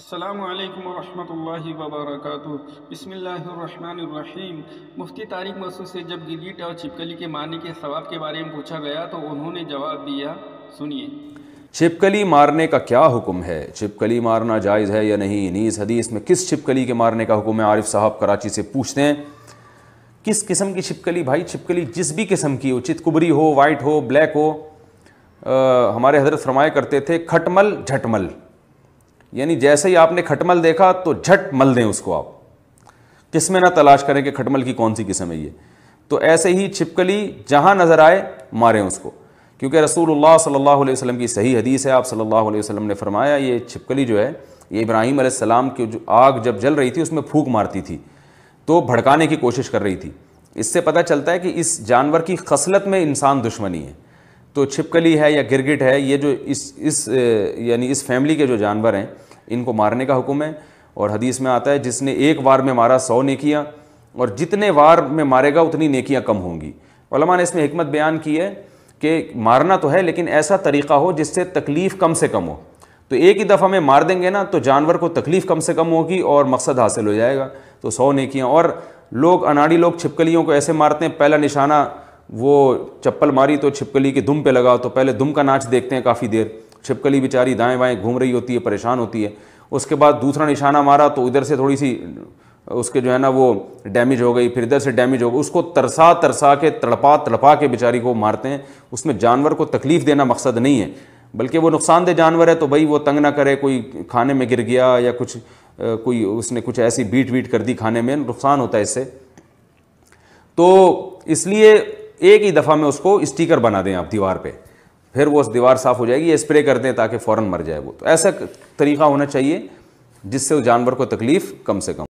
असलकम वरहि वबरक बसमीम मुफ्ती तारिक मसूद से जब गिरगिट और छिपकली के मारने के सवाब के बारे में पूछा गया तो उन्होंने जवाब दिया सुनिए छिपकली मारने का क्या हुक्म है छिपकली मारना जायज़ है या नहीं नीज़ हदीस में किस छिपकली के मारने का हुक्म है आरिफ साहब कराची से पूछते हैं किस किस्म की छिपकली भाई छिपकली जिस भी किस्म की उचित कुबरी हो वाइट हो ब्लैक हो आ, हमारे हजरत फरमाए करते थे खटमल झटमल यानी जैसे ही आपने खटमल देखा तो झट मल दें उसको आप किस में ना तलाश करें कि खटमल की कौन सी किस्म है ये तो ऐसे ही छिपकली जहाँ नज़र आए मारें उसको क्योंकि रसूलुल्लाह सल्लल्लाहु अलैहि वसल्लम की सही हदीस है आप सल्लल्लाहु अलैहि वसल्लम ने फरमाया ये छिपकली जो है ये इब्राहिम सलाम की जो आग जब जल रही थी उसमें फूक मारती थी तो भड़काने की कोशिश कर रही थी इससे पता चलता है कि इस जानवर की खसलत में इंसान दुश्मनी है तो छिपकली है या गिरगिट है ये जो इस इस यानी इस फैमिली के जो जानवर हैं इनको मारने का हुक्म है और हदीस में आता है जिसने एक वार में मारा सौ नेकियाँ और जितने वार में मारेगा उतनी नेकियाँ कम होंगी ने इसमें हमत बयान की है कि मारना तो है लेकिन ऐसा तरीका हो जिससे तकलीफ़ कम से कम हो तो एक ही दफ़ा में मार देंगे ना तो जानवर को तकलीफ़ कम से कम होगी और मकसद हासिल हो जाएगा तो सौ नेकियाँ और लोग अनाड़ी लोग छिपकलियों को ऐसे मारते हैं पहला निशाना वो चप्पल मारी तो छिपकली की दुम पे लगा तो पहले दुम का नाच देखते हैं काफ़ी देर छिपकली बेचारी दाएँ बाएँ घूम रही होती है परेशान होती है उसके बाद दूसरा निशाना मारा तो इधर से थोड़ी सी उसके जो है ना वो डैमेज हो गई फिर इधर से डैमेज हो गई उसको तरसा तरसा के तड़पा तड़पा के बेचारी को मारते हैं उसमें जानवर को तकलीफ़ देना मकसद नहीं है बल्कि वो नुकसानदेह जानवर है तो भाई वो तंग ना करे कोई खाने में गिर गया या कुछ कोई उसने कुछ ऐसी बीट वीट कर दी खाने में नुकसान होता है इससे तो इसलिए एक ही दफ़ा में उसको स्टिकर बना दें आप दीवार पे फिर वो उस दीवार साफ़ हो जाएगी स्प्रे कर दें ताकि फ़ौरन मर जाए वो तो ऐसा तरीका होना चाहिए जिससे उस जानवर को तकलीफ़ कम से कम